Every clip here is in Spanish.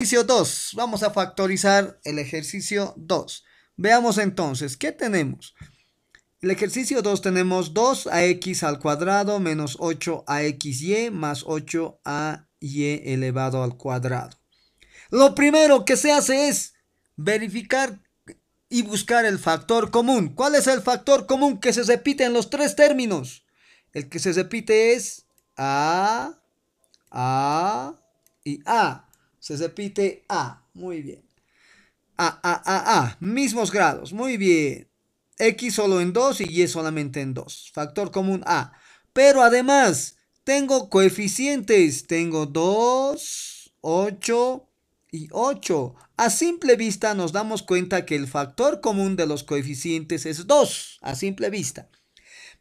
Ejercicio 2. Vamos a factorizar el ejercicio 2. Veamos entonces, ¿qué tenemos? El ejercicio 2 tenemos 2 x al cuadrado menos 8axy más 8 y elevado al cuadrado. Lo primero que se hace es verificar y buscar el factor común. ¿Cuál es el factor común que se repite en los tres términos? El que se repite es a, a y a. Se repite A. Muy bien. A, A, A, A. Mismos grados. Muy bien. X solo en 2 y Y solamente en 2. Factor común A. Pero además, tengo coeficientes. Tengo 2, 8 y 8. A simple vista nos damos cuenta que el factor común de los coeficientes es 2. A simple vista.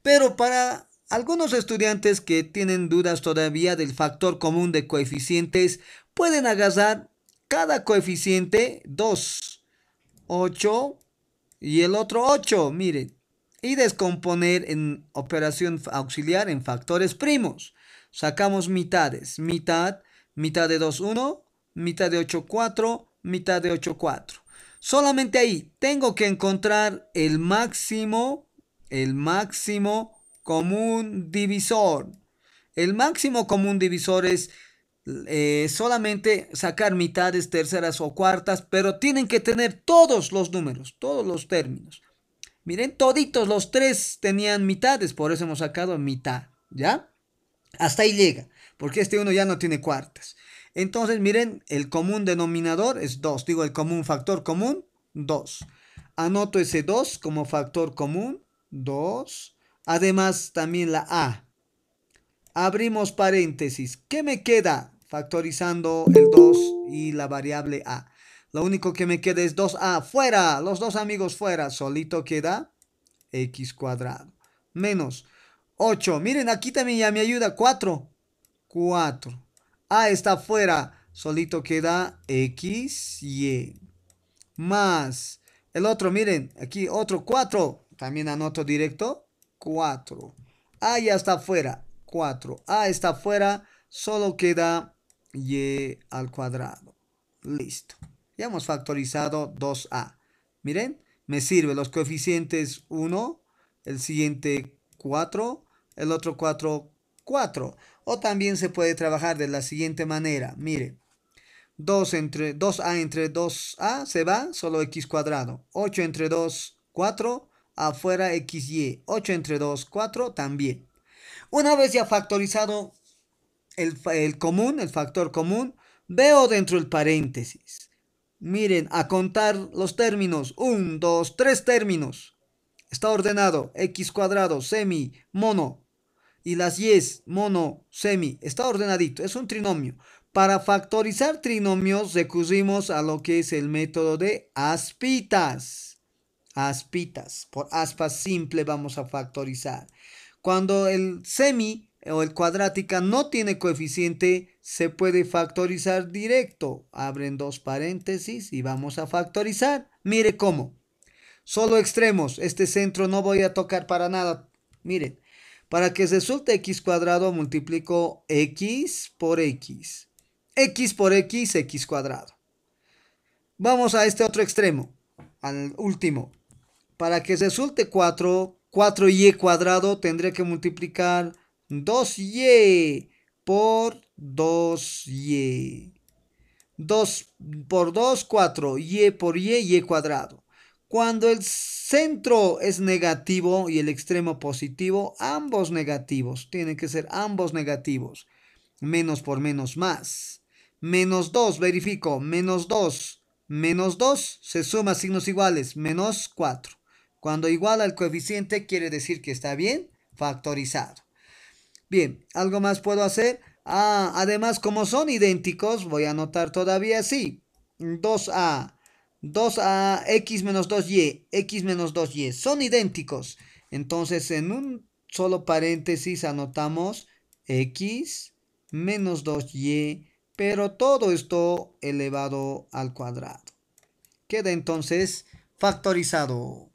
Pero para algunos estudiantes que tienen dudas todavía del factor común de coeficientes, pueden agarrar cada coeficiente 2, 8 y el otro 8, miren, y descomponer en operación auxiliar en factores primos. Sacamos mitades, mitad, mitad de 2, 1, mitad de 8, 4, mitad de 8, 4. Solamente ahí tengo que encontrar el máximo, el máximo común divisor. El máximo común divisor es eh, solamente sacar mitades, terceras o cuartas, pero tienen que tener todos los números, todos los términos. Miren, toditos los tres tenían mitades, por eso hemos sacado mitad, ¿ya? Hasta ahí llega, porque este uno ya no tiene cuartas. Entonces, miren, el común denominador es 2, digo, el común factor común, 2. Anoto ese 2 como factor común, 2. Además, también la A. Abrimos paréntesis. ¿Qué me queda? factorizando el 2 y la variable a. Lo único que me queda es 2a. ¡Fuera! Los dos amigos fuera. Solito queda x cuadrado. Menos 8. Miren, aquí también ya me ayuda. 4. 4. A está fuera. Solito queda x, y. E, más el otro, miren, aquí otro 4. También anoto directo. 4. A ya está fuera. 4. A está fuera. Solo queda y al cuadrado. Listo. Ya hemos factorizado 2a. Miren, me sirve los coeficientes 1, el siguiente 4, el otro 4, 4. O también se puede trabajar de la siguiente manera. miren 2 entre, 2a entre 2a se va, solo x cuadrado. 8 entre 2, 4. Afuera xy. 8 entre 2, 4 también. Una vez ya factorizado el, común, el factor común, veo dentro del paréntesis. Miren, a contar los términos. Un, dos, tres términos. Está ordenado. X cuadrado, semi, mono. Y las yes, mono, semi. Está ordenadito. Es un trinomio. Para factorizar trinomios recurrimos a lo que es el método de aspitas. Aspitas. Por aspas simple vamos a factorizar. Cuando el semi o el cuadrática no tiene coeficiente, se puede factorizar directo. Abren dos paréntesis y vamos a factorizar. Mire cómo. Solo extremos. Este centro no voy a tocar para nada. Miren. Para que resulte x cuadrado, multiplico x por x. x por x, x cuadrado. Vamos a este otro extremo. Al último. Para que resulte 4, 4y e cuadrado, tendré que multiplicar 2y por 2y. 2 por 2, 4. Y por y, y cuadrado. Cuando el centro es negativo y el extremo positivo, ambos negativos. Tienen que ser ambos negativos. Menos por menos más. Menos 2, verifico. Menos 2. Menos 2 se suma signos iguales. Menos 4. Cuando iguala el coeficiente quiere decir que está bien factorizado. Bien, ¿algo más puedo hacer? Ah, además, como son idénticos, voy a anotar todavía sí, 2A, 2A, X menos 2Y, X menos 2Y. Son idénticos. Entonces, en un solo paréntesis anotamos X menos 2Y, pero todo esto elevado al cuadrado. Queda entonces factorizado.